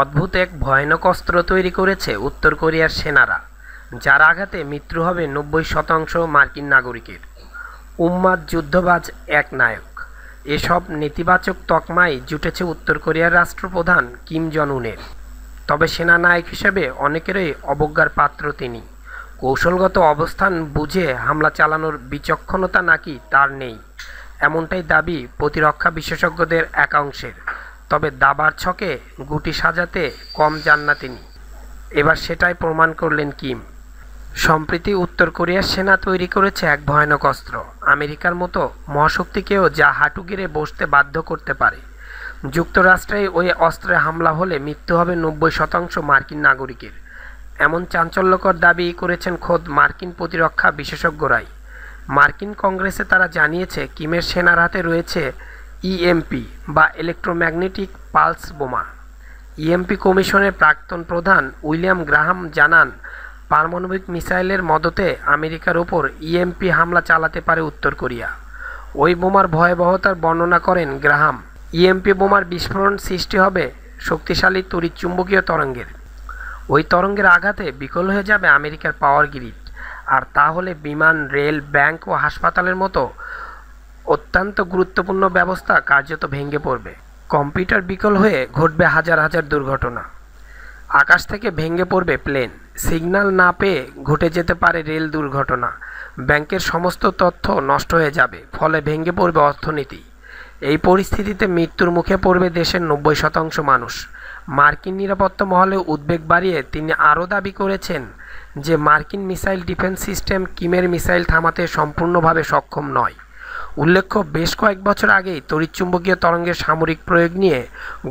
অদ্ভুত এক ভয়ানক অস্ত্র তৈরি করেছে উত্তর কোরিয়ার সেনারা যার আঘাতে মৃত্যু হবে নব্বই শতাংশ মার্কিন নাগরিকের উম্মাদ যুদ্ধবাজ এক নায়ক এসব নেতিবাচক তকমাই জুটেছে উত্তর কোরিয়ার রাষ্ট্রপ্রধান কিম জন উনের তবে সেনা নায়ক হিসেবে অনেকেরই অবজ্ঞার পাত্র তিনি কৌশলগত অবস্থান বুঝে হামলা চালানোর বিচক্ষণতা নাকি তার নেই এমনটাই দাবি প্রতিরক্ষা বিশেষজ্ঞদের একাংশের তবে দাবার ছকে গুটি সাজাতে কম যান না তিনি এবার সেটাই প্রমাণ করলেন কিম সম্প্রতি উত্তর কোরিয়ার সেনা তৈরি করেছে এক ভয়ানক অস্ত্র আমেরিকার মতো মহাশক্তিকেও যা হাঁটু গিরে বসতে বাধ্য করতে পারে যুক্তরাষ্ট্রে ওই অস্ত্রে হামলা হলে মৃত্যু হবে নব্বই শতাংশ মার্কিন নাগরিকের এমন চাঞ্চল্যকর দাবি করেছেন খোদ মার্কিন প্রতিরক্ষা বিশেষজ্ঞরাই মার্কিন কংগ্রেসে তারা জানিয়েছে কিমের সেনার হাতে রয়েছে ইএমপি e বা ইলেকট্রোম্যাগনেটিক পালস বোমা ইএমপি e কমিশনের প্রাক্তন প্রধান উইলিয়াম গ্রাহাম জানান পারমাণবিক মিসাইলের মদতে আমেরিকার ওপর ইএমপি e হামলা চালাতে পারে উত্তর কোরিয়া ওই বোমার ভয়াবহতার বর্ণনা করেন গ্রাহাম ইএমপি বোমার বিস্ফোরণ সৃষ্টি হবে শক্তিশালী চুম্বকীয় তরঙ্গের ওই তরঙ্গের আঘাতে বিকল হয়ে যাবে আমেরিকার পাওয়ার গ্রিড আর তাহলে বিমান রেল ব্যাংক ও হাসপাতালের মতো অত্যন্ত গুরুত্বপূর্ণ ব্যবস্থা কার্যত ভেঙে পড়বে কম্পিউটার বিকল হয়ে ঘটবে হাজার হাজার দুর্ঘটনা আকাশ থেকে ভেঙে পড়বে প্লেন সিগন্যাল না পেয়ে ঘটে যেতে পারে রেল দুর্ঘটনা ব্যাংকের সমস্ত তথ্য নষ্ট হয়ে যাবে ফলে ভেঙে পড়বে অর্থনীতি এই পরিস্থিতিতে মৃত্যুর মুখে পড়বে দেশের নব্বই শতাংশ মানুষ মার্কিন নিরাপত্তা মহলে উদ্বেগ বাড়িয়ে তিনি আরও দাবি করেছেন যে মার্কিন মিসাইল ডিফেন্স সিস্টেম কিমের মিসাইল থামাতে সম্পূর্ণভাবে সক্ষম নয় উল্লেখ্য বেশ কয়েক বছর আগেই তড়িৎচুম্বকীয় তরঙ্গের সামরিক প্রয়োগ নিয়ে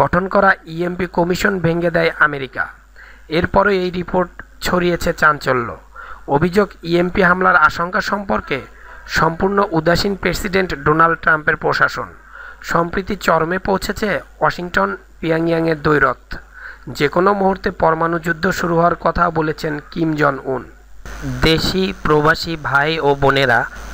গঠন করা ইএমপি e কমিশন ভেঙে দেয় আমেরিকা এরপরও এই রিপোর্ট ছড়িয়েছে চাঞ্চল্য অভিযোগ ইএমপি e হামলার আশঙ্কা সম্পর্কে সম্পূর্ণ উদাসীন প্রেসিডেন্ট ডোনাল্ড ট্রাম্পের প্রশাসন সম্প্রীতি চরমে পৌঁছেছে ওয়াশিংটন পিয়াংয়াংয়ের দৈরথ যে কোনো মুহূর্তে পরমাণু যুদ্ধ শুরু হওয়ার কথা বলেছেন কিম জন উন দেশি প্রবাসী ভাই ও বোনেরা